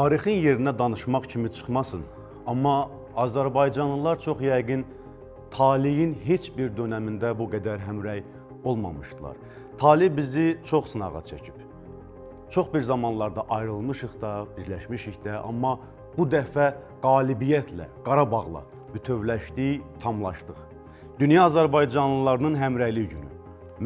tarixin yerinə danışmaq kimi çıxmasın. Amma Azərbaycanlılar çox yəqin taliyin heç bir dönəmində bu qədər həmrəy olmamışdılar. Tali bizi çox sınağa çəkib. Çox bir zamanlarda ayrılmışıq da, birləşmişik də, amma bu dəfə qalibiyyətlə, Qarabağla bütövləşdik, tamlaşdıq. Dünya Azərbaycanlılarının həmrəylik günü.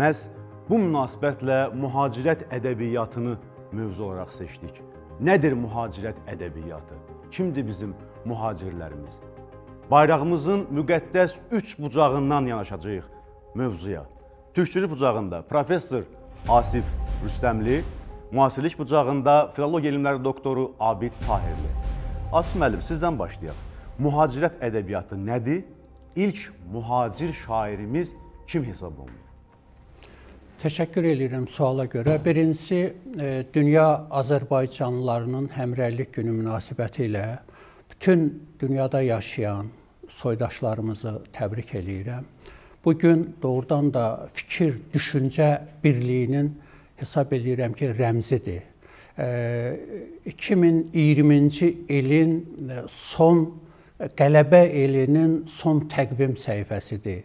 Məhz bu münasibətlə mühacirət ədəbiyyatını mövzu olaraq seçdik. Nədir mühacirət ədəbiyyatı? Kimdir bizim mühacirlərimiz? Bayrağımızın müqəddəs üç bucağından yanaşacağıq mövzuya. Türkçülük bucağında professor Asif Rüstəmli, müasirlik bucağında filologiya elmləri doktoru Abid Tahirli. Asif müəllim, sizdən başlayaq. Mühacirət ədəbiyyatı nədir? İlk mühacir şairimiz kim hesab olunur? Təşəkkür edirəm suala görə. Birincisi, e, dünya Azərbaycanlılarının həmrəylik günü münasibəti ilə bütün dünyada yaşayan soydaşlarımızı təbrik eləyirəm. Bu gün doğrudan da fikir, düşüncə birliyinin hesab edirəm ki, rəmzidir. 2020-ci e, ilin son e, qələbə elinin son təqvim səhifəsidir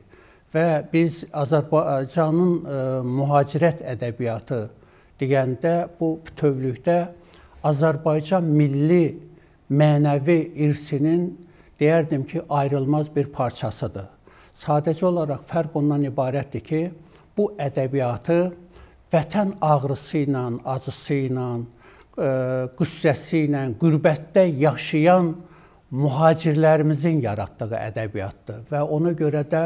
və biz Azərbaycanın ə, mühacirət ədəbiyyatı deyəndə bu bütövlükdə Azərbaycan milli mənəvi irsinin deyərdim ki, ayrılmaz bir parçasıdır. Sadəcə olaraq fərq ondan ibarətdir ki, bu ədəbiyyatı vətən ağrısı ilə, acısı ilə, qüssəsi ilə, qürbətdə yaşayan mühacirlərimizin yaratdığı ədəbiyyatdır və ona görə də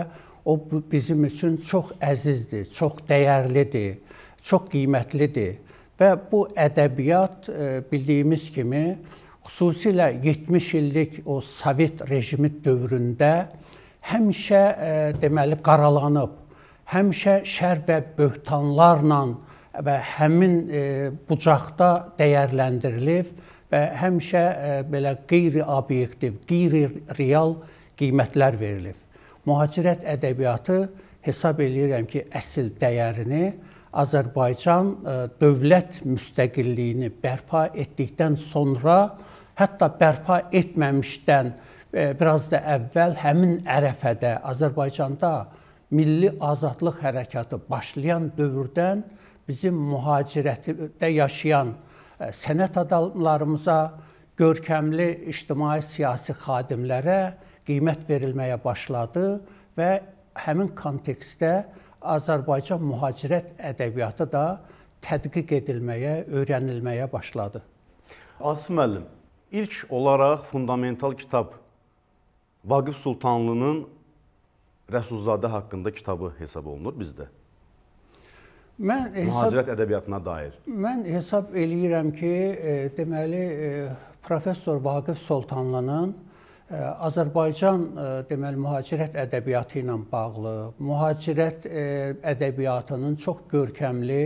o bizim üçün çox əzizdir, çox dəyərlidir, çox qiymətlidir və bu ədəbiyyat e, bildiyimiz kimi xüsusilə 70 illik o Sovet rejimi dövründə həmişə e, deməli qaralanıb, həmişə şər və böhtanlarla və həmin e, bucaqda dəyərləndirilib və həmişə belə qeyri-obyektiv, qeyri-real qiymətlər verilib mühacirət ədəbiyyatı hesab eləyirəm ki, əsl dəyərini Azərbaycan e, dövlət müstəqilliyini bərpa etdikdən sonra, hətta bərpa etməmişdən e, biraz da əvvəl həmin ərəfədə Azərbaycanda milli azadlıq hərəkatı başlayan dövrdən bizim mühacirətdə yaşayan e, sənət adamlarımıza, görkəmli ictimai siyasi xadimlərə qiymət verilməyə başladı və həmin kontekstdə Azərbaycan mühacirət ədəbiyyatı da tədqiq edilməyə, öyrənilməyə başladı. Asim müəllim, ilk olaraq fundamental kitab Vaqif Sultanlının Rəsulzadə haqqında kitabı hesab olunur bizdə. Mən hesab mühacirət ədəbiyyatına dair. Mən hesab eləyirəm ki, e, deməli e, professor Vaqif Sultanlının e, Azərbaycan deməli mühacirət ədəbiyyatı ilə bağlı, mühacirət ədəbiyyatının çox görkəmli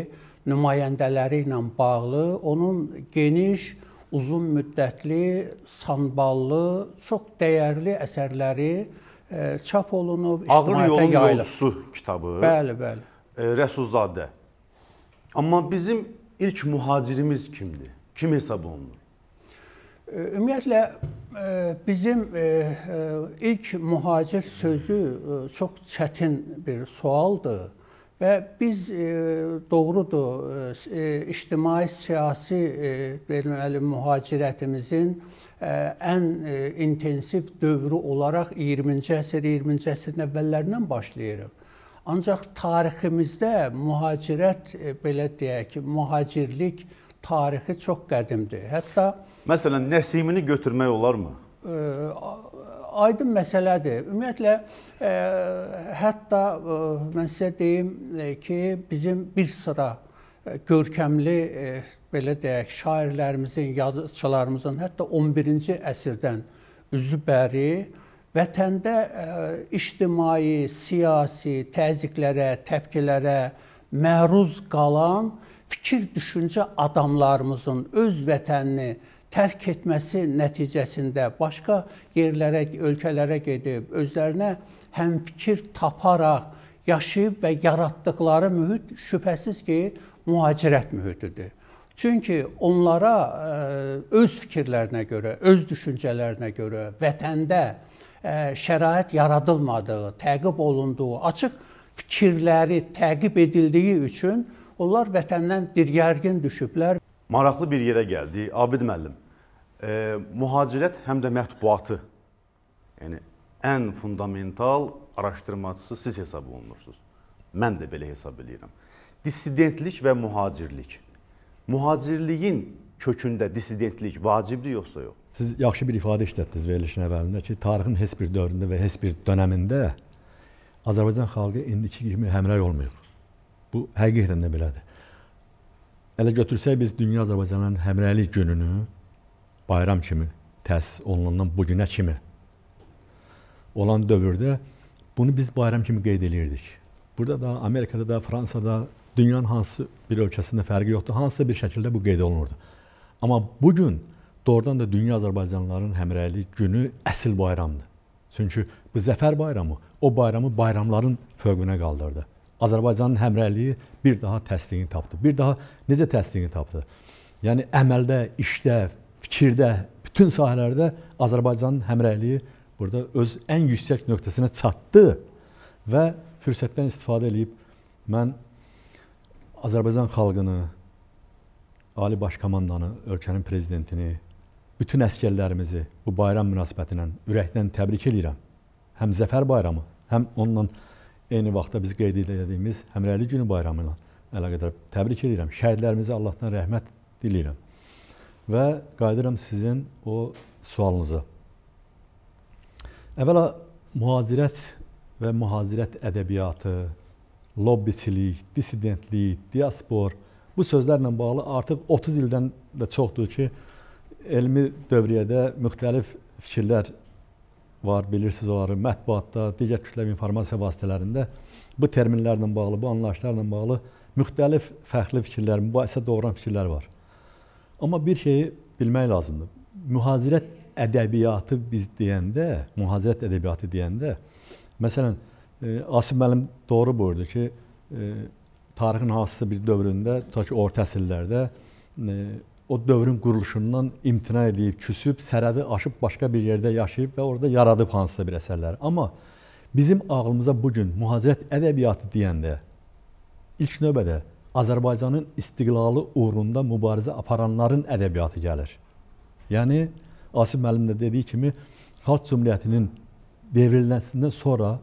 nümayəndələri ilə bağlı onun geniş, uzun müddətli, sanballı, çox dəyərli əsərləri çap olunub, ictimaiyyətə yayılıb. Ağır yolun yolcusu kitabı. Bəli, bəli. Rəsulzadə. Amma bizim ilk mühacirimiz kimdir? Kim hesab olunur? Ümumiyyətlə Bizim e, e, ilk mühacir sözü e, çox çətin bir sualdır və biz doğrudur ictimai siyasi deməli mühacirətimizin ən intensiv dövrü olaraq 20-ci əsr 20-ci əsrin əvvəllərindən başlayırıq. Ancaq tariximizdə mühacirət belə deyək ki, mühacirlik tarixi çox qədimdir. Hətta Məsələn, Nəsimini götürmək olarmı? Aydın məsələdir. Ümumiyyətlə ə, e, hətta ə, e, mən sizə deyim e, ki, bizim bir sıra görkəmli ə, belə deyək, şairlərimizin, yazıçılarımızın hətta 11-ci əsrdən üzü bəri vətəndə ə, ictimai, siyasi təzyiqlərə, təpkilərə məruz qalan fikir, düşüncə adamlarımızın öz vətənini tərk etməsi nəticəsində başqa yerlərə, ölkələrə gedib, özlərinə həmfikir taparaq yaşayıb və yaratdıqları mühit şübhəsiz ki, mühacirət mühitidir. Çünki onlara e, öz fikirlərinə görə, öz düşüncələrinə görə vətəndə e, şərait yaradılmadığı, təqib olunduğu, açıq fikirləri təqib edildiyi üçün onlar vətəndən diryərgin düşüblər maraqlı bir yerə gəldi. Abid müəllim, e, mühacirət həm də mətbuatı, yəni ən fundamental araşdırmaçısı siz hesab olunursunuz. Mən də belə hesab eləyirəm. Dissidentlik və mühacirlik. Mühacirliyin kökündə dissidentlik vacibdir yoxsa yox? Siz yaxşı bir ifadə işlətdiniz verilişin əvvəlində ki, tarixin heç bir dövründə və heç bir dönəmində Azərbaycan xalqı indiki kimi həmrəy olmayıb. Bu həqiqətən də belədir. Elə götürsək biz Dünya Azərbaycanın həmrəylik gününü bayram kimi təsis olunandan bu günə kimi olan dövrdə bunu biz bayram kimi qeyd eləyirdik. Burada da, Amerikada da, Fransada, dünyanın hansı bir ölkəsində fərqi yoxdur, hansısa bir şəkildə bu qeyd olunurdu. Amma bu gün doğrudan da dünya Azərbaycanlıların həmrəylik günü əsl bayramdır. Çünki bu zəfər bayramı o bayramı bayramların fövqünə qaldırdı. Azərbaycanın həmrəyliyi bir daha təsdiqini tapdı. Bir daha necə təsdiqini tapdı? Yəni əməldə, işdə, fikirdə, bütün sahələrdə Azərbaycanın həmrəyliyi burada öz ən yüksək nöqtəsinə çatdı və fürsətdən istifadə edib mən Azərbaycan xalqını, Ali Baş Komandanı, ölkənin prezidentini, bütün əskərlərimizi bu bayram münasibətilə ürəkdən təbrik edirəm. Həm Zəfər bayramı, həm onunla Eyni vaxtda biz qeyd etdiyimiz Həmrəyli günü bayramı ilə əlaqədar təbrik edirəm. Şəhidlərimizə Allahdan rəhmət diləyirəm. Və qayıdıram sizin o sualınıza. Əvvəla mühacirət və mühacirət ədəbiyyatı, lobbiçilik, dissidentlik, diaspor bu sözlərlə bağlı artıq 30 ildən də çoxdur ki, elmi dövriyyədə müxtəlif fikirlər var, bilirsiniz onları, mətbuatda, digər kütləvi informasiya vasitələrində bu terminlərlə bağlı, bu anlayışlarla bağlı müxtəlif fərqli fikirlər, mübahisə doğuran fikirlər var. Amma bir şeyi bilmək lazımdır. Mühazirət ədəbiyyatı biz deyəndə, mühazirət ədəbiyyatı deyəndə, məsələn, e, Asim müəllim doğru buyurdu ki, e, tarixin hansısa bir dövründə, tutaq ki, orta əsrlərdə e, o dövrün quruluşundan imtina edib, küsüb, sərədi aşıb başqa bir yerdə yaşayıb və orada yaradıb hansısa bir əsərlər. Amma bizim ağlımıza bu gün mühazirət ədəbiyyatı deyəndə ilk növbədə Azərbaycanın istiqlalı uğrunda mübarizə aparanların ədəbiyyatı gəlir. Yəni Asif müəllim də dediyi kimi Xalq Cümhuriyyətinin devrilməsindən sonra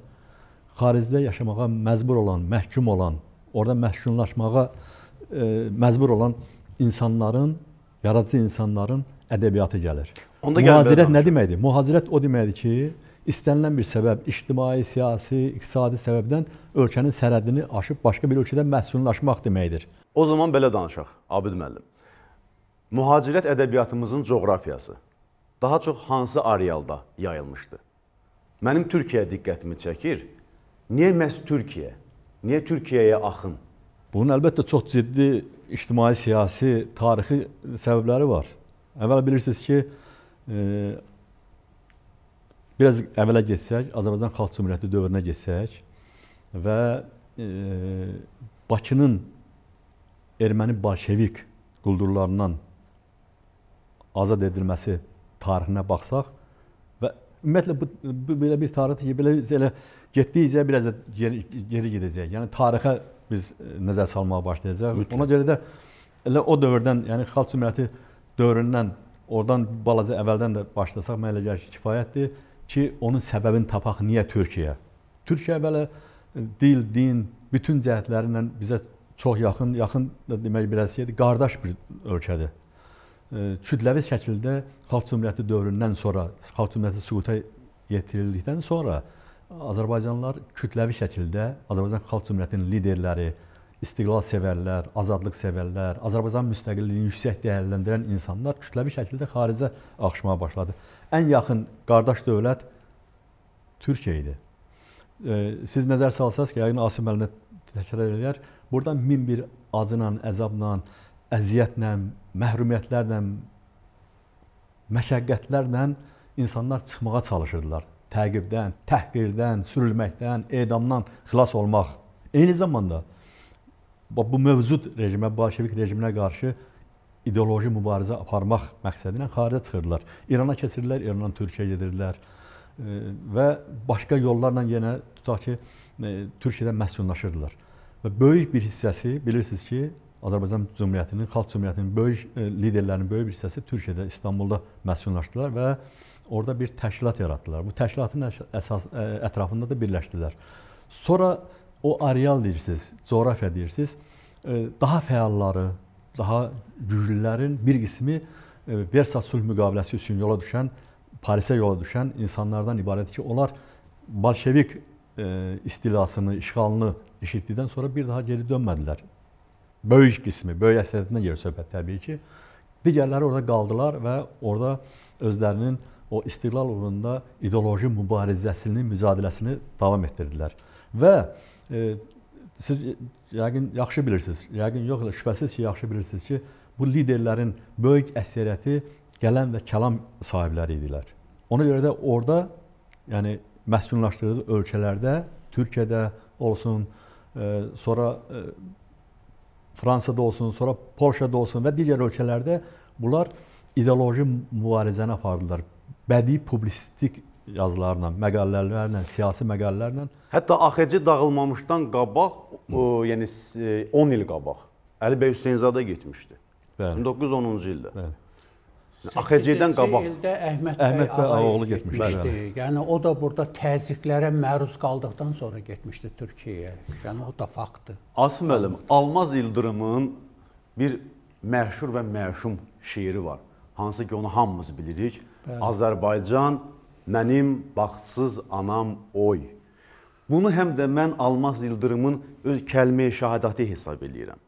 xaricdə yaşamağa məcbur olan, məhkum olan, orada məhkumlaşmağa e, məcbur olan insanların yaradıcı insanların ədəbiyyatı gəlir. Onda Mühazirət nə deməkdir? Mühazirət o deməkdir ki, istənilən bir səbəb, ictimai, siyasi, iqtisadi səbəbdən ölkənin sərhədini aşıb başqa bir ölkədə məhsullaşmaq deməkdir. O zaman belə danışaq, Abid müəllim. Mühacirət ədəbiyyatımızın coğrafiyası daha çox hansı arealda yayılmışdı? Mənim Türkiyə diqqətimi çəkir. Niyə məhz Türkiyə? Niyə Türkiyəyə axın? Bunun əlbəttə çox ciddi ictimai, siyasi, tarixi səbəbləri var. Əvvəl bilirsiniz ki, e, biraz əvvələ getsək, Azərbaycan Xalq Cümhuriyyəti dövrünə getsək və e, Bakının erməni bolşevik quldurlarından azad edilməsi tarixinə baxsaq və ümumiyyətlə bu, bu belə bir tarixdir ki, belə elə getdikcə biraz da geri, geri gedəcək. Yəni tarixə biz e, nəzər salmağa başlayacağıq. Mütləq. Ona görə də elə o dövrdən, yəni xalq cümhuriyyəti dövründən oradan balaca əvvəldən də başlasaq mənə elə gəlir ki, kifayətdir ki, onun səbəbini tapaq niyə Türkiyə? Türkiyə belə e, dil, din, bütün cəhətləri ilə bizə çox yaxın, yaxın da demək biləsiyədir, qardaş bir ölkədir. E, kütləvi şəkildə xalq cümhuriyyəti dövründən sonra, xalq cümhuriyyəti süquta yetirildikdən sonra Azərbaycanlılar kütləvi şəkildə Azərbaycan Xalq Cümhuriyyətinin liderləri, istiqlal sevərlər, azadlıq sevərlər, Azərbaycan müstəqilliyini yüksək dəyərləndirən insanlar kütləvi şəkildə xaricə axışmağa başladı. Ən yaxın qardaş dövlət Türkiyə idi. E, siz nəzər salsanız ki, yəqin Asim müəllimə təkrar eləyər, burada min bir acınan, əzabla, əziyyətlə, məhrumiyyətlərlə, məşəqqətlərlə insanlar çıxmağa çalışırdılar təqibdən, təhqirdən, sürülməkdən, edamdan xilas olmaq. Eyni zamanda bu mövcud rejimə, bolşevik rejiminə qarşı ideoloji mübarizə aparmaq məqsədi ilə xaricə çıxırdılar. İrana keçirdilər, İrandan Türkiyəyə gedirlər və başqa yollarla yenə tutaq ki, Türkiyədə məskunlaşırdılar. Və böyük bir hissəsi bilirsiniz ki, Azərbaycan Cümhuriyyətinin, Xalq Cümhuriyyətinin böyük liderlərinin böyük bir hissəsi Türkiyədə, İstanbulda məskunlaşdılar və Orada bir təşkilat yaratdılar. Bu təşkilatın əsas, ətrafında da birləşdilər. Sonra o areal deyirsiniz, coğrafiya deyirsiniz, daha fəalları, daha güclülərin bir qismi Versat sülh müqaviləsi üçün yola düşən, Parisə yola düşən insanlardan ibarət ki, onlar bolşevik istilasını, işğalını eşitdikdən sonra bir daha geri dönmədilər. Böyük qismi, böyük əsrətindən gəlir söhbət təbii ki. Digərləri orada qaldılar və orada özlərinin o istiqlal uğrunda ideoloji mübarizəsini, müzadiləsini davam etdirdilər. Və e, siz yəqin yaxşı bilirsiniz, yəqin yox, şübhəsiz ki, yaxşı bilirsiniz ki, bu liderlərin böyük əksəriyyəti qələm və kəlam sahibləri idilər. Ona görə də orada, yəni məskunlaşdırıldığı ölkələrdə, Türkiyədə olsun, e, sonra e, Fransada olsun, sonra Polşada olsun və digər ölkələrdə bunlar ideoloji mübarizəni apardılar bədii publisistik yazılarla, məqalələrlə, siyasi məqalələrlə. Hətta AXC dağılmamışdan qabaq, o, yəni 10 e, il qabaq Əli bəy Hüseynzadə getmişdi. Bəli. 1910-cu ildə. Bəli. AXC-dən qabaq. ildə Əhməd bəy Əhməd bəy Ağoğlu getmişdi. Bəli. Yəni o da burada təzyiqlərə məruz qaldıqdan sonra getmişdi Türkiyəyə. Yəni o da faktdır. Asim müəllim, Almaz İldırımın bir məşhur və məşum şeiri var. Hansı ki onu hamımız bilirik. Bəli. Azərbaycan mənim baxtsız anam oy. Bunu həm də mən Almaz Yıldırımın öz kəlməyi şahadəti hesab eləyirəm.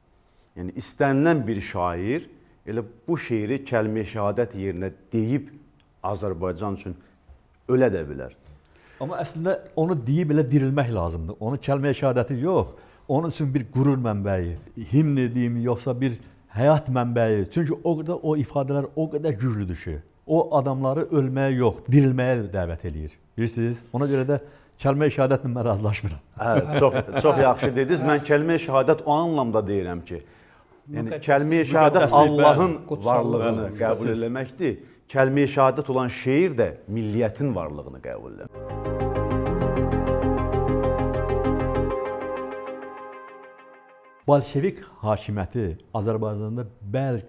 Yəni istənilən bir şair elə bu şeiri kəlməyi şahadət yerinə deyib Azərbaycan üçün ölə də bilər. Amma əslində onu deyib elə dirilmək lazımdır. Onu kəlməyə şəhadəti yox, onun üçün bir qürur mənbəyi, himn edeyim yoxsa bir həyat mənbəyi. Çünki o qədər o ifadələr o qədər güclüdür ki o adamları ölməyə yox, dirilməyə dəvət eləyir. Bilirsiniz? Ona görə də kəlmə-i şəhadətlə mən razılaşmıram. Hə, çox çox yaxşı dediniz. Mən kəlmə-i şəhadət o anlamda deyirəm ki, yəni kəlmə-i şəhadət Allahın varlığını qəbul etməkdir. Kəlmə-i şəhadət olan şeir də milliyyətin varlığını qəbul etməkdir. Bolşevik hakimiyyəti Azərbaycanda bəlk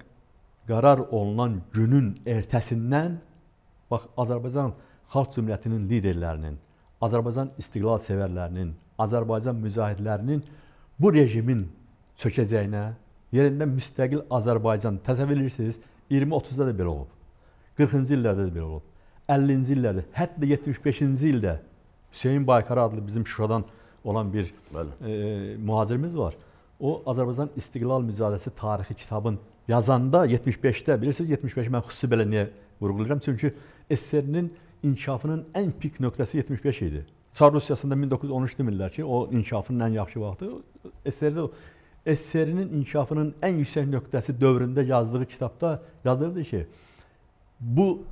qərar olunan günün ertəsindən bax Azərbaycan Xalq Cümhuriyyətinin liderlərinin, Azərbaycan istiqlal sevərlərinin, Azərbaycan mücahidlərinin bu rejimin çökəcəyinə, yerində müstəqil Azərbaycan təsəvvür edirsiniz, 20-30-da da belə olub. 40-cı illərdə də belə olub. 50-ci illərdə, hətta 75-ci ildə Hüseyn Baykara adlı bizim Şuşadan olan bir Bəli. e, e mühacirimiz var. O Azərbaycan İstiqlal Mücadiləsi tarixi kitabın yazanda 75-də bilirsiniz 75 mən xüsusi belə niyə vurğulayıram? Çünki SSR-nin inkişafının ən pik nöqtəsi 75 idi. Çar Rusiyasında 1913 demirlər ki, o inkişafının ən yaxşı vaxtı. SSR-də SSR-nin inkişafının ən yüksək nöqtəsi dövründə yazdığı kitabda yazılırdı ki, bu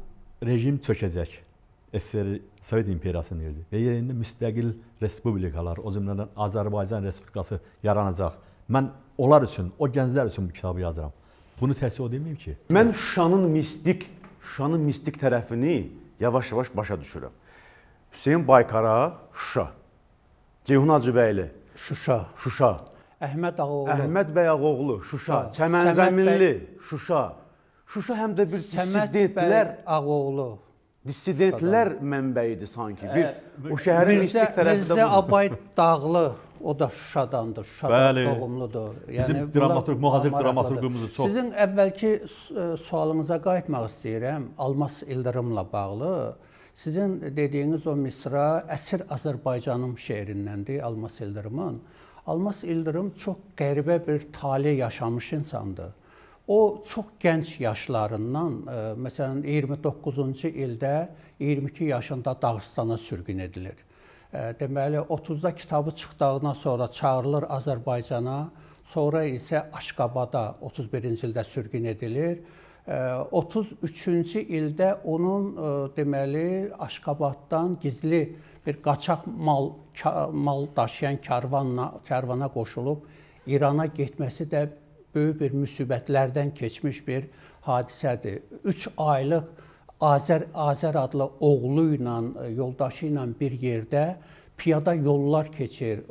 rejim çökəcək. SSR Sovet İmperiyasının yerdir və yerində müstəqil respublikalar, o cümlədən Azərbaycan Respublikası yaranacaq. Mən onlar üçün, o gənclər üçün bu kitabı yazıram. Bunu təhsil o deməyim ki. Mən Şuşanın mistik, Şuşanın mistik tərəfini yavaş-yavaş başa düşürəm. Hüseyn Baykara, Şuşa. Ceyhun Hacıbəyli, Şuşa. Şuşa. Əhməd Ağaoğlu. Əhməd bəy Ağaoğlu, Şuşa. Çəmənzəminli, Şuşa. Şuşa həm də bir dissidentlər Ağaoğlu dissidentlər mənbəyidir sanki. Bir ə, o şəhərin mistik tərəfi də Mirzə Abay Dağlı o da Şuşadandır, Şuşadan doğumludur. Yəni bizim dramaturq, mühazir dramaturqumuzdur çox. Sizin əvvəlki e, sualınıza qayıtmaq istəyirəm. Almas İldırımla bağlı sizin dediyiniz o misra əsir Azərbaycanım şeirindəndir, Almas İldırımın. Almas İldırım çox qəribə bir tale yaşamış insandır. O çox gənc yaşlarından, e, məsələn 29-cu ildə 22 yaşında Dağıstana sürgün edilir. E, deməli 30-da kitabı çıxdıqdan sonra çağırılır Azərbaycana, sonra isə Aşqabada 31-ci ildə sürgün edilir. 33-cü e, ildə onun deməli Aşqabaddan gizli bir qaçaq mal mal daşıyan karvanla karvana qoşulub İrana getməsi də böyük bir müsibətlərdən keçmiş bir hadisədir. 3 aylıq Azər Azər adlı oğlu ilə, e, yoldaşı ilə bir yerdə piyada yollar keçir.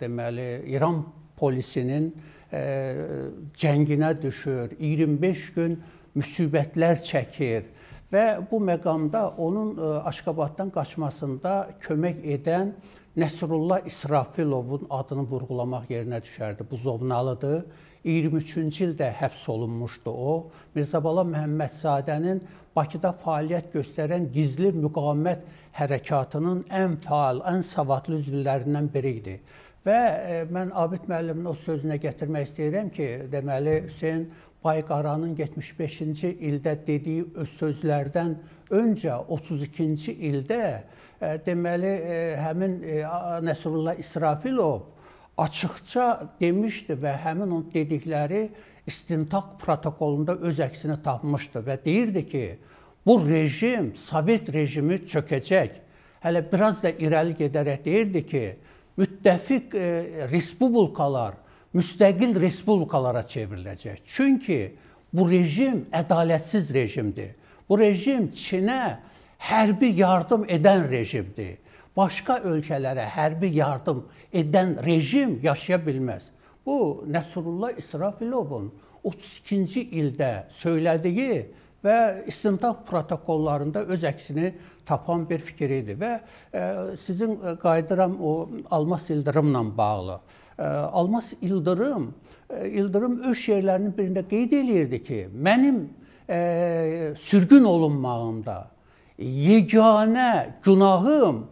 Deməli, İran polisinin e, cənginə düşür. 25 gün müsibətlər çəkir və bu məqamda onun e, Aşqabaddan qaçmasında kömək edən Nəsrullah İsrafilovun adını vurğulamaq yerinə düşərdi. Buzovnalıdır 23-cü ildə həbs olunmuşdu o. Mirzabala Məhəmmədsadənin Bakıda fəaliyyət göstərən gizli müqavimət hərəkatının ən fəal, ən savadlı üzvlərindən biri idi. Və e, mən Abid müəllimin o sözünə gətirmək istəyirəm ki, deməli Hüseyn Bayqaranın 75-ci ildə dediyi öz sözlərdən öncə 32-ci ildə e, deməli e, həmin Nəsrullah İsrafilov açıqca demişdi və həmin onun dedikləri istintaq protokolunda öz əksini tapmışdı və deyirdi ki, bu rejim Sovet rejimi çökəcək. Hələ biraz da irəli gedərək deyirdi ki, müttəfiq e, respublikalar müstəqil respublikalara çevriləcək. Çünki bu rejim ədalətsiz rejimdir. Bu rejim Çinə hərbi yardım edən rejimdir başqa ölkələrə hərbi yardım edən rejim yaşaya bilməz. Bu Nəsrullah İsrafilovun 32-ci ildə söylədiyi və istintaq protokollarında öz əksini tapan bir fikir idi və ə, e, sizin e, qayıdıram o Almas İldırımla bağlı. Ə, e, Almas İldırım ə, İldırım öz şeirlərinin birində qeyd eləyirdi ki, mənim ə, sürgün olunmağımda yeganə günahım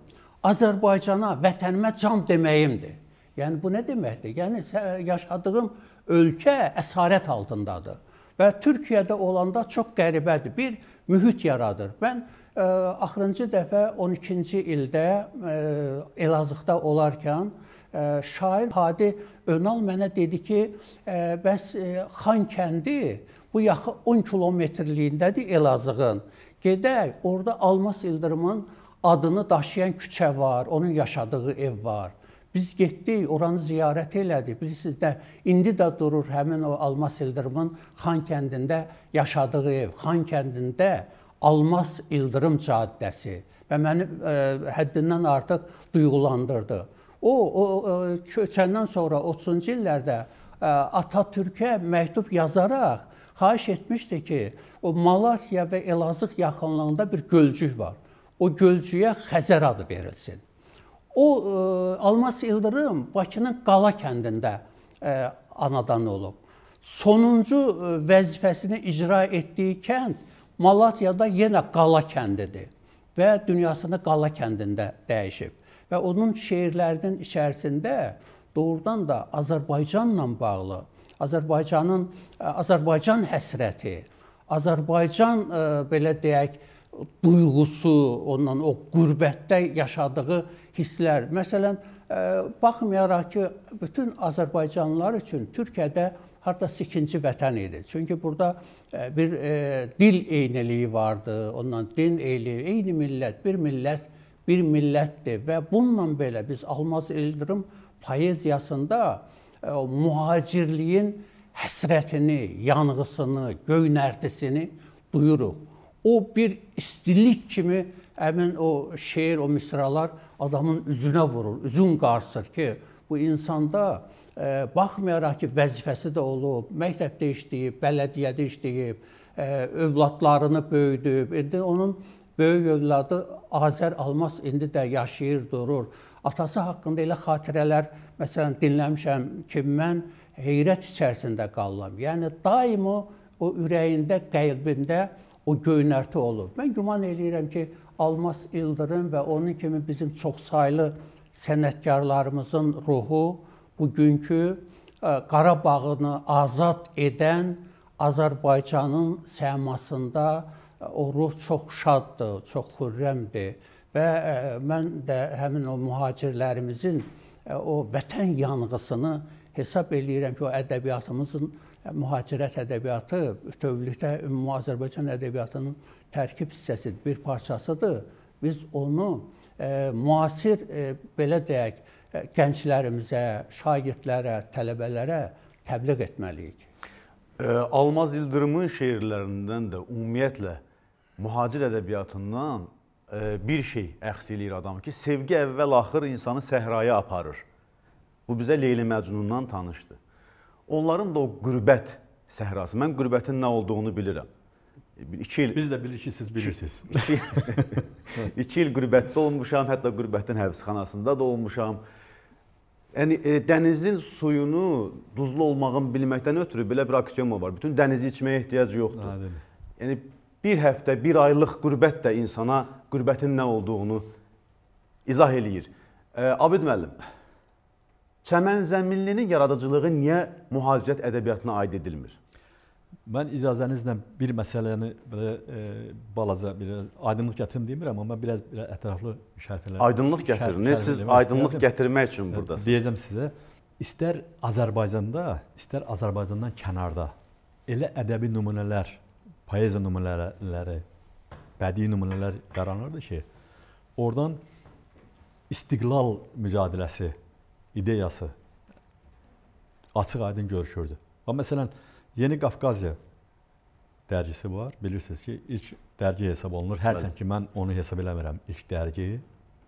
Azərbaycana, vətənimə can deməyimdir. Yəni bu nə deməkdir? Yəni yaşadığım ölkə əsarət altındadır. Və Türkiyədə olanda çox qəribədir. Bir mühit yaradır. Mən ə, e, axırıncı dəfə 12-ci ildə ə, e, Elazığda olarkən ə, e, şair Hadi Önal mənə dedi ki, ə, bəs ə, Xan kəndi bu yaxın 10 kilometrliyindədir Elazığın. Gedək, orada Almas İldırımın adını daşıyan küçə var, onun yaşadığı ev var. Biz getdik, oranı ziyarət elədik. Bilirsiniz də, indi də durur həmin o Almas İldırımın Xan kəndində yaşadığı ev. Xan kəndində Almas İldırım caddəsi və məni ə, e, həddindən artıq duyğulandırdı. O, o ə, e, köçəndən sonra 30-cu illərdə ə, e, Atatürkə məktub yazaraq xahiş etmişdi ki, o Malatya və Elazığ yaxınlığında bir gölcük var o gölcüyə Xəzər adı verilsin. O ə, e, Almas İldırım Bakının Qala kəndində ə, e, anadan olub. Sonuncu ə, e, vəzifəsini icra etdiyi kənd Malatyada yenə Qala kəndidir və dünyasını Qala kəndində dəyişib və onun şeirlərinin içərisində doğrudan da Azərbaycanla bağlı Azərbaycanın Azərbaycan həsrəti, Azərbaycan belə deyək, duyğusu, ondan o qürbətdə yaşadığı hisslər. Məsələn, e, baxmayaraq ki, bütün Azərbaycanlılar üçün Türkiyədə hardasa ikinci vətən idi. Çünki burada e, bir e, dil eyniliyi vardı, ondan din eyniliyi, eyni millət, bir millət, bir millətdir və bununla belə biz Almaz İldırım poeziyasında e, muhacirliyin həsrətini, yanğısını, göynərtisini duyuruq. O bir istilik kimi həmin o şeir, o misralar adamın üzünə vurur, üzün qarsır ki, bu insanda e, baxmayaraq ki, vəzifəsi də olub, məktəbdə işləyib, bələdiyyədə işləyib, e, övladlarını böyüdüb. İndi onun böyük övladı Azər Almas indi də yaşayır, durur. Atası haqqında elə xatirələr məsələn dinləmişəm ki, mən heyrət içərisində qalıram. Yəni daim o, o ürəyində, qəlbində o göynərti olur. Mən güman eləyirəm ki, Almas İldırım və onun kimi bizim çoxsaylı sənətkarlarımızın ruhu bugünkü e, Qarabağını azad edən Azərbaycanın səmasında e, o ruh çox şaddır, çox xürrəmdir və e, mən də həmin o mühacirlərimizin o vətən yanğısını hesab eləyirəm ki, o ədəbiyyatımızın mühacirət ədəbiyyatı bütövlükdə ümumi Azərbaycan ədəbiyyatının tərkib hissəsidir, bir parçasıdır. Biz onu e, müasir e, belə deyək, e, gənclərimizə, şagirdlərə, tələbələrə təbliğ etməliyik. E, Almaz İldırımın şeirlərindən də ümumiyyətlə mühacir ədəbiyyatından e, bir şey əks eləyir adam ki, sevgi əvvəl axır insanı səhraya aparır. Bu bizə Leyli Məcnundan tanışdı. Onların da o qürbət səhrası. Mən qürbətin nə olduğunu bilirəm. 2 il Biz də bilirik ki, siz bilirsiniz. 2 il qürbətdə olmuşam, hətta qürbətin həbsxanasında da olmuşam. Yəni e, dənizin suyunu duzlu olmağını bilməkdən ötürü belə bir aksioma var. Bütün dənizi içməyə ehtiyac yoxdur. Adil. Yəni bir həftə, bir aylıq qürbət də insana qürbətin nə olduğunu izah eləyir. E, Abid müəllim, çəmən zəminlinin yaradıcılığı niyə mühacirət ədəbiyyatına aid edilmir? Mən icazənizlə bir məsələni belə e, balaca bir aydınlıq gətirim demirəm, amma biraz belə ətraflı müşərifələr. Aydınlıq gətirin. Şərf, Siz aydınlıq gətirmək üçün burdasınız. Deyəcəm sizə, istər Azərbaycanda, istər Azərbaycandan kənarda elə ədəbi nümunələr, poeziya nümunələri, bədii nümunələr yaranırdı ki, oradan istiqlal mücadiləsi ideyası açıq-aydın görüşürdü. Amma məsələn, Yeni Qafqaziya dərgisi var. Bilirsiniz ki, ilk dərgi hesab olunur. Hərçənd ki, mən onu hesab eləmirəm ilk dərgiyi.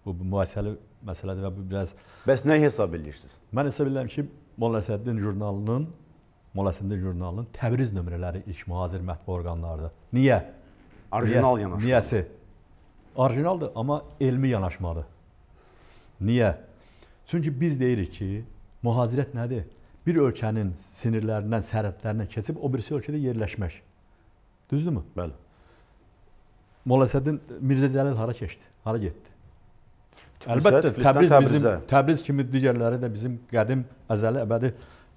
Bu müasirəli məsələdir və bu biraz Bəs nə hesab edirsiniz? Mən hesab edirəm ki, Molla Əsəddin jurnalının Molla Əsəddin jurnalının Təbriz nömrələri ilk mühazir mətbu orqanlarıdır. Niyə? Orijinal yanaşma. Niyəsi? Orijinaldır, amma elmi yanaşmadır. Niyə? Çünki biz deyirik ki, mühacirət nədir? Bir ölkənin sinirlərindən, sərhədlərindən keçib o birisi ölkədə yerləşmək. Düzdürmü? Bəli. Molla Sədin Mirzə Cəlil hara keçdi? Hara getdi? Əlbəttə Təbriz bizim Təbriz kimi digərləri də bizim qədim, əzəli, əbədi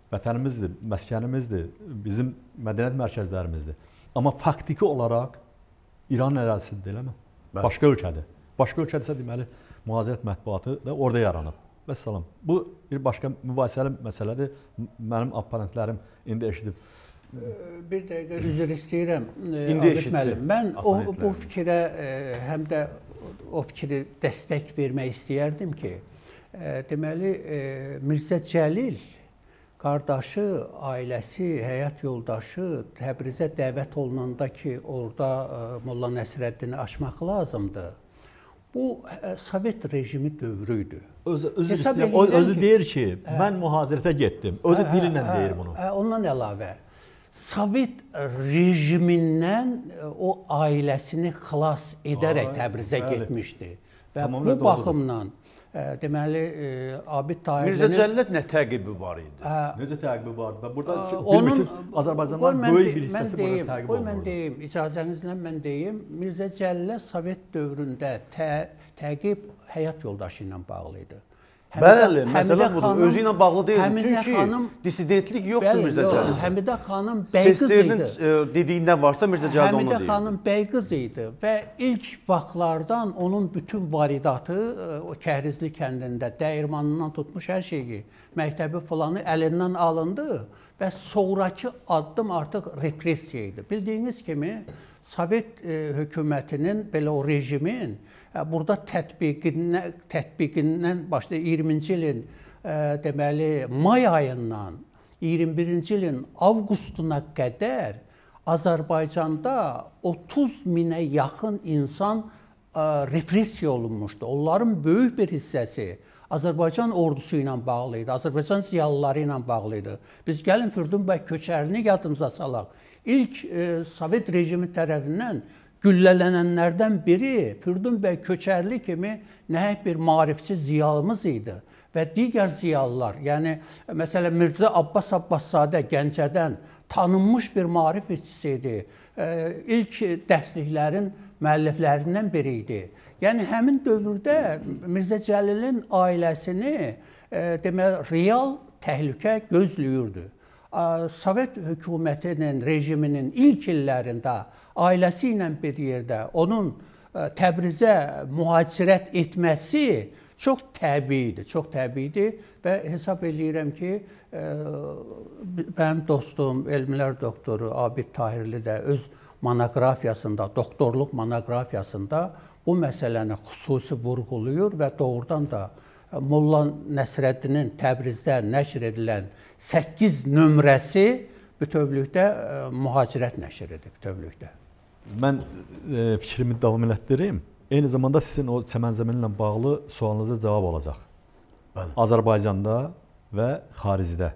vətənimizdir, məskənimizdir, bizim mədəniyyət mərkəzlərimizdir. Amma faktiki olaraq İran ərazisidir, eləmi? Başqa ölkədir. Başqa ölkədirsə deməli mühazirət mətbuatı da orada yaranıb və salam. Bu bir başqa mübahisəli məsələdir. Mənim apparentlərim indi eşidib. Bir dəqiqə üzr istəyirəm. İndi Abid müəllim, mən o bu fikrə həm də o fikri dəstək vermək istəyərdim ki, deməli Mirzə Cəlil qardaşı, ailəsi, həyat yoldaşı Təbrizə dəvət olunanda ki, orada Molla Nəsrəddini açmaq lazımdır. Bu ə, e, Sovet rejimi dövrü idi. Öz, özü istəyir, o, özü ki, deyir ki, ə, mən mühazirətə getdim. Özü ə, dilinlə ə, deyir bunu. Ə, ondan əlavə Sovet rejimindən e, o ailəsini xilas edərək Ay, Təbrizə bəli. getmişdi və Tamamilə bu doğrudur. baxımdan deməli Abid Tahirlinin Mirzə Cəllət nə təqibi var idi? Hə. Ə, Necə təqibi var idi? Burada onun Azərbaycandan böyük bir hissəsi deyim, buna təqib olunur. Mən deyim, icazənizlə mən deyim, Mirzə Cəllət Sovet dövründə tə, təqib həyat yoldaşı ilə bağlı idi. Bəli, məsələ budur. Özü ilə bağlı deyil. Həmidə Çünki xanım, dissidentlik yoxdur Mirzə Cəlil. Yox, Həmidə xanım bəy qız idi. E, dediyindən varsa Mirzə Cəlil onu deyir. Həmidə xanım bəy qız idi və ilk vaxtlardan onun bütün varidatı e, o Kəhrizli kəndində dəyirmanından tutmuş hər şeyi, məktəbi filanı əlindən alındı və sonrakı addım artıq repressiya idi. Bildiyiniz kimi Sovet e, hökumətinin belə o rejimin Burada tətbiqindən, tətbiqindən başda 20-ci ilin deməli may ayından 21-ci ilin avqustuna qədər Azərbaycanda 30 minə yaxın insan repressiya olunmuşdu. Onların böyük bir hissəsi Azərbaycan ordusu ilə bağlı idi, Azərbaycan ziyalıları ilə bağlı idi. Biz gəlin Firdun bəy Köçərini yadımıza salaq. İlk e, Sovet rejimi tərəfindən güllələnənlərdən biri Fürdun bəy Köçərli kimi nəhayət bir maarifçi ziyalımız idi və digər ziyalılar, yəni məsələn Mirzə Abbas Abbaszadə Gəncədən tanınmış bir maarif işçisi idi. İlk dərsliklərin müəlliflərindən biri idi. Yəni həmin dövrdə Mirzə Cəlilin ailəsini demə real təhlükə gözləyirdi. Sovet hökumətinin rejiminin ilk illərində ailəsi ilə bir yerdə, onun e, Təbrizə mühacirət etməsi çox təbiidir, çox təbiidir və hesab eləyirəm ki, e, mənim dostum, elmlər doktoru Abid Tahirli də öz monoqrafiyasında, doktorluq monoqrafiyasında bu məsələni xüsusi vurğulayır və doğrudan da e, Molla Nəsrəddinin Təbrizdə nəşr edilən 8 nömrəsi bütövlükdə mühacirət nəşr edib bütövlükdə mən e, fikrimi davam elətdirim. Eyni zamanda sizin o çəmən zəminlə bağlı sualınıza cavab olacaq. Bəli. Azərbaycanda və xaricdə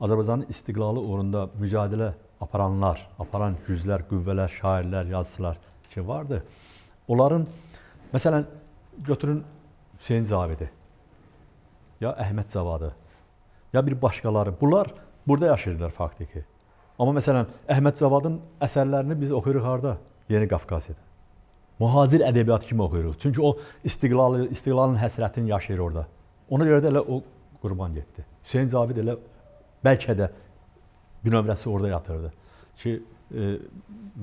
Azərbaycanın istiqlalı uğrunda mücadilə aparanlar, aparan güclər, qüvvələr, şairlər, yazıçılar ki vardı. Onların məsələn götürün Hüseyn Cavidi, ya Əhməd Cavadı, ya bir başqaları. Bunlar burada yaşayırdılar faktiki. Amma məsələn, Əhməd Cavadın əsərlərini biz oxuyuruq harda? Yeni Qafqasiyada. Mühazir ədəbiyyatı kimi oxuyuruq. Çünki o istiqlalı, istiqlalın həsrətini yaşayır orada. Ona görə də elə o qurban getdi. Hüseyn Cavid elə bəlkə də bünövrəsi orada yatırdı ki, e,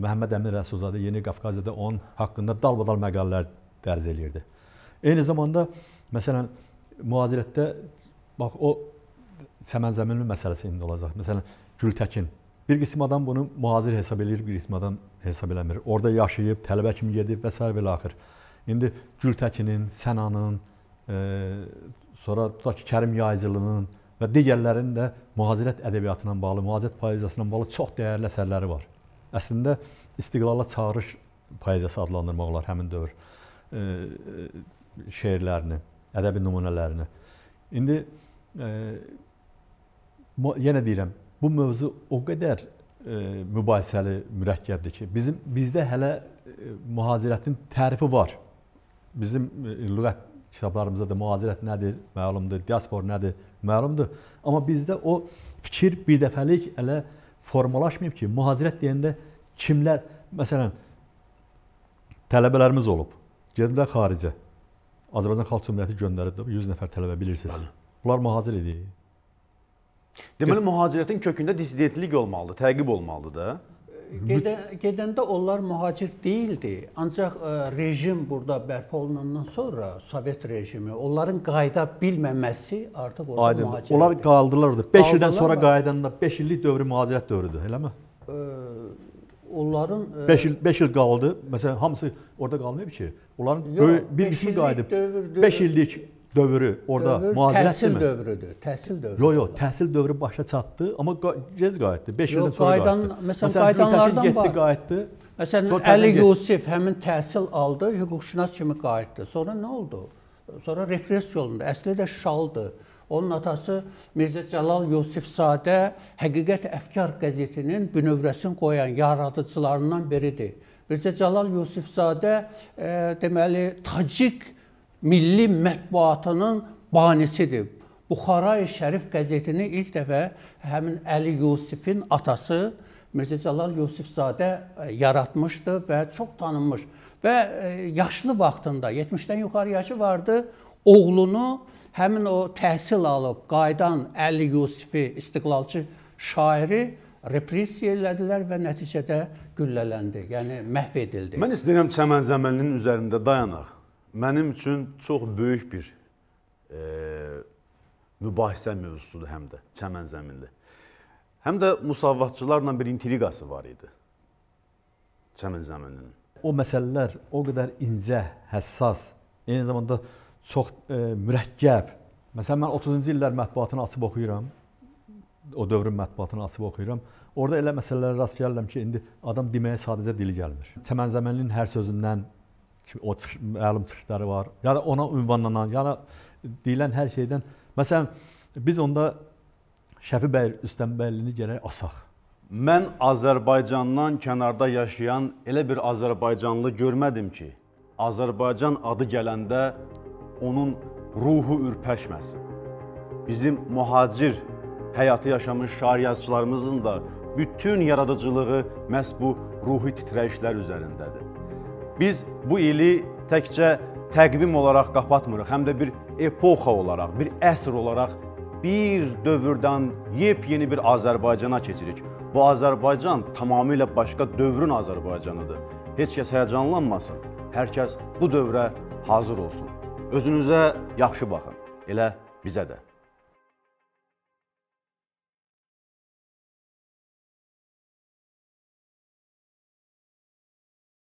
Məhəmməd Əmin Rəsulzadə Yeni Qafqaziyada onun haqqında dalbadal məqalələr dərz eləyirdi. Eyni zamanda məsələn mühazirətdə bax o Səmən Zəminli məsələsi indi olacaq. Məsələn Gültəkin Bir qism adam bunu mühazir hesab eləyir, bir qism adam hesab eləmir. Orda yaşayıb, tələbə kimi gedib və s. və axır. İndi Gültəkinin, Sənanın, e, sonra tutaq ki, Kərim Yaycılının və digərlərinin də mühazirət ədəbiyyatına bağlı, mühazirət poeziyasına bağlı çox dəyərli əsərləri var. Əslində istiqlala çağırış poeziyası adlandırmaq olar həmin dövr e, e şeirlərini, ədəbi nümunələrini. İndi e, yenə deyirəm, bu mövzu o qədər e, mübahisəli, mürəkkəbdir ki, bizim bizdə hələ e, mühazirətin tərifi var. Bizim e, lüğət kitablarımızda da mühazirət nədir məlumdur, diaspor nədir məlumdur. Amma bizdə o fikir bir dəfəlik hələ formalaşmayıb ki, mühazirət deyəndə kimlər, məsələn, tələbələrimiz olub, gediblər xaricə. Azərbaycan Xalq Cümhuriyyəti göndərib də 100 nəfər tələbə bilirsiniz. Bəli. Bunlar mühazir idi. Deməli mühacirətin kökündə dissidentlik olmalıdır, təqib olmalıdır da. Gedə, gedəndə onlar mühacir değildi. Ancaq ə, e, rejim burada bərpa olunandan sonra Sovet rejimi onların qayıda bilməməsi artıq orada Aydın. mühacir. Onlar qaldırılırdı. 5 ildən sonra qayıdanda 5 illik dövrü mühacirət dövrüdür, eləmi? E, onların 5 e, il 5 il qaldı. Məsələn, hamısı orada qalmayıb ki. Onların yox, böyük, bir qismi qayıdıb. 5 illik dövrü orada Dövr, mazerət təhsil mi? dövrüdür. Təhsil dövrü. Yo yo, təhsil dövrü başa çatdı, amma gec qayıtdı. 5 ildən sonra qayıtdı. Məsələn, qayıdanlardan getdi, var. Qayıtdı. Məsələn, Əli Yusif həmin təhsil aldı, hüquqşünas kimi qayıtdı. Sonra nə oldu? Sonra repressiya olundu. Əslində Şaldı. Onun atası Mirzə Cəlal Yusifzadə Həqiqət Əfkar qəzetinin bünövrəsini qoyan yaradıcılarından biridir. Mirzə Cəlal Yusifzadə e, deməli tacik milli mətbuatının banisidir. Buxaray Şərif qəzetini ilk dəfə həmin Əli Yusifin atası Mirzə Cəlal Yusifzadə e, yaratmışdı və çox tanınmış və e, yaşlı vaxtında 70-dən yuxarı yaşı vardı, oğlunu həmin o təhsil alıb qayıdan Əli Yusifi istiqlalçı şairi repressiya elədilər və nəticədə güllələndi, yəni məhv edildi. Mən istəyirəm Çəmən Zəməlinin üzərində dayanaq mənim üçün çox böyük bir e, mübahisə mövzusudur həm də çəmən zəmində. Həm də musavvatçılarla bir intriqası var idi çəmən zəmininin. O məsələlər o qədər incə, həssas, eyni zamanda çox e, mürəkkəb. Məsələn, mən 30-cu illər mətbuatını açıb oxuyuram. O dövrün mətbuatını açıb oxuyuram. Orada elə məsələlərə rast gəlirəm ki, indi adam deməyə sadəcə dili gəlmir. Çəmən zəmənlinin hər sözündən o çıxış, məlum çıxışları var. Yəni ona ünvanlanan, yəni deyilən hər şeydən məsələn biz onda Şəfi bəy Üstənbəylini gərək asaq. Mən Azərbaycandan kənarda yaşayan elə bir Azərbaycanlı görmədim ki, Azərbaycan adı gələndə onun ruhu ürpəşməsin. Bizim mühacir həyatı yaşamış şair yazıçılarımızın da bütün yaradıcılığı məhz bu ruhi titrəyişlər üzərindədir. Biz bu ili təkcə təqvim olaraq qapatmırıq, həm də bir epoxa olaraq, bir əsr olaraq bir dövrdən yepyeni bir Azərbaycana keçirik. Bu Azərbaycan tamamilə başqa dövrün Azərbaycanıdır. Heç kəs həyəcanlanmasın. Hər kəs bu dövrə hazır olsun. Özünüzə yaxşı baxın. Elə bizə də.